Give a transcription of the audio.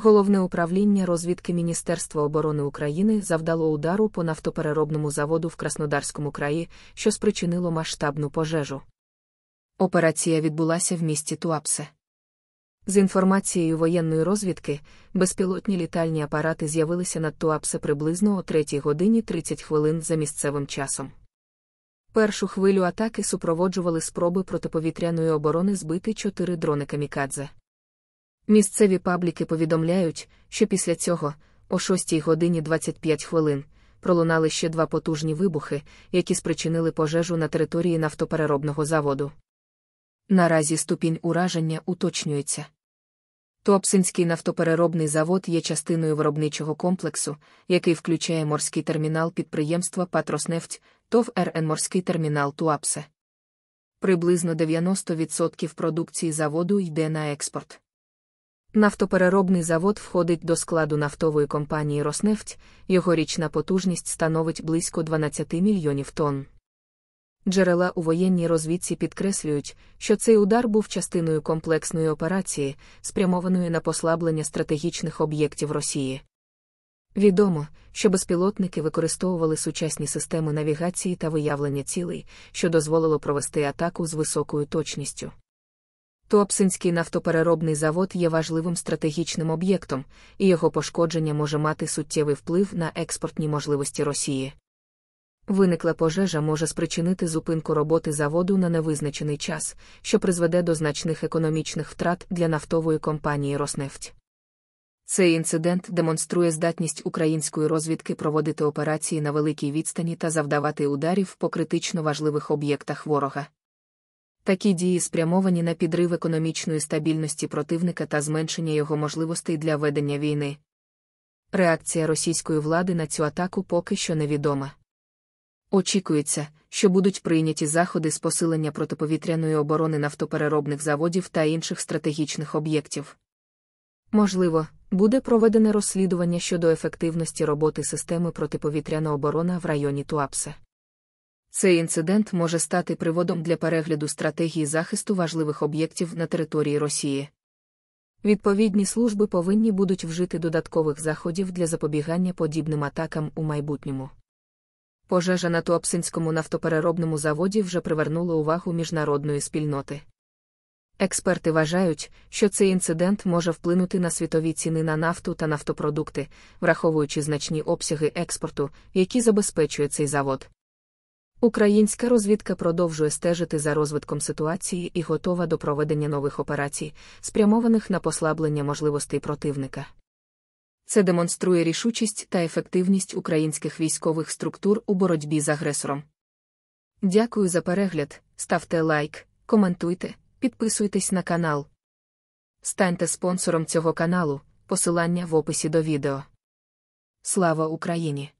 Головне управління розвідки Міністерства оборони України завдало удару по нафтопереробному заводу в Краснодарському краї, що спричинило масштабну пожежу. Операція відбулася в місті Туапсе. З інформацією воєнної розвідки, безпілотні літальні апарати з'явилися над Туапсе приблизно о 3 годині 30 хвилин за місцевим часом. Першу хвилю атаки супроводжували спроби протиповітряної оборони збити чотири дрони камікадзе. Місцеві пабліки повідомляють, що після цього, о 6 годині 25 хвилин, пролунали ще два потужні вибухи, які спричинили пожежу на території нафтопереробного заводу. Наразі ступінь ураження уточнюється. Туапсинський нафтопереробний завод є частиною виробничого комплексу, який включає морський термінал підприємства Патроснефть, ТОВ РН морський термінал Туапсе. Приблизно 90% продукції заводу йде на експорт. Нафтопереробний завод входить до складу нафтової компанії Роснефть, його річна потужність становить близько 12 мільйонів тонн. Джерела у воєнній розвідці підкреслюють, що цей удар був частиною комплексної операції, спрямованої на послаблення стратегічних об'єктів Росії. Відомо, що безпілотники використовували сучасні системи навігації та виявлення цілей, що дозволило провести атаку з високою точністю. Туапсинський нафтопереробний завод є важливим стратегічним об'єктом, і його пошкодження може мати суттєвий вплив на експортні можливості Росії. Виникла пожежа може спричинити зупинку роботи заводу на невизначений час, що призведе до значних економічних втрат для нафтової компанії Роснефть. Цей інцидент демонструє здатність української розвідки проводити операції на великій відстані та завдавати ударів по критично важливих об'єктах ворога. Такі дії спрямовані на підрив економічної стабільності противника та зменшення його можливостей для ведення війни. Реакція російської влади на цю атаку поки що невідома. Очікується, що будуть прийняті заходи з посилення протиповітряної оборони нафтопереробних заводів та інших стратегічних об'єктів. Можливо, буде проведене розслідування щодо ефективності роботи системи протиповітряної оборони в районі Туапсе. Цей інцидент може стати приводом для перегляду стратегії захисту важливих об'єктів на території Росії. Відповідні служби повинні будуть вжити додаткових заходів для запобігання подібним атакам у майбутньому. Пожежа на Туапсинському нафтопереробному заводі вже привернула увагу міжнародної спільноти. Експерти вважають, що цей інцидент може вплинути на світові ціни на нафту та нафтопродукти, враховуючи значні обсяги експорту, які забезпечує цей завод. Українська розвідка продовжує стежити за розвитком ситуації і готова до проведення нових операцій, спрямованих на послаблення можливостей противника. Це демонструє рішучість та ефективність українських військових структур у боротьбі з агресором. Дякую за перегляд, ставте лайк, коментуйте, підписуйтесь на канал. Станьте спонсором цього каналу, посилання в описі до відео. Слава Україні!